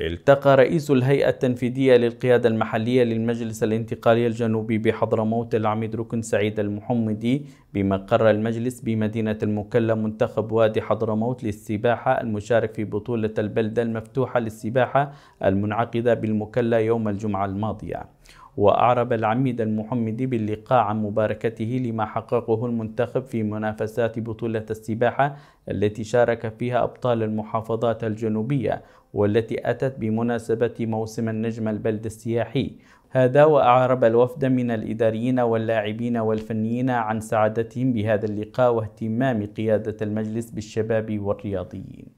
التقى رئيس الهيئة التنفيذية للقيادة المحلية للمجلس الانتقالي الجنوبي بحضرموت العميد ركن سعيد المحمدي بمقر المجلس بمدينة المكلا منتخب وادي حضرموت للسباحة المشارك في بطولة البلدة المفتوحة للسباحة المنعقدة بالمكلا يوم الجمعة الماضية وأعرب العميد المحمدي باللقاء عن مباركته لما حققه المنتخب في منافسات بطولة السباحة التي شارك فيها أبطال المحافظات الجنوبية والتي أتت بمناسبة موسم النجم البلد السياحي هذا وأعرب الوفد من الإداريين واللاعبين والفنيين عن سعادتهم بهذا اللقاء واهتمام قيادة المجلس بالشباب والرياضيين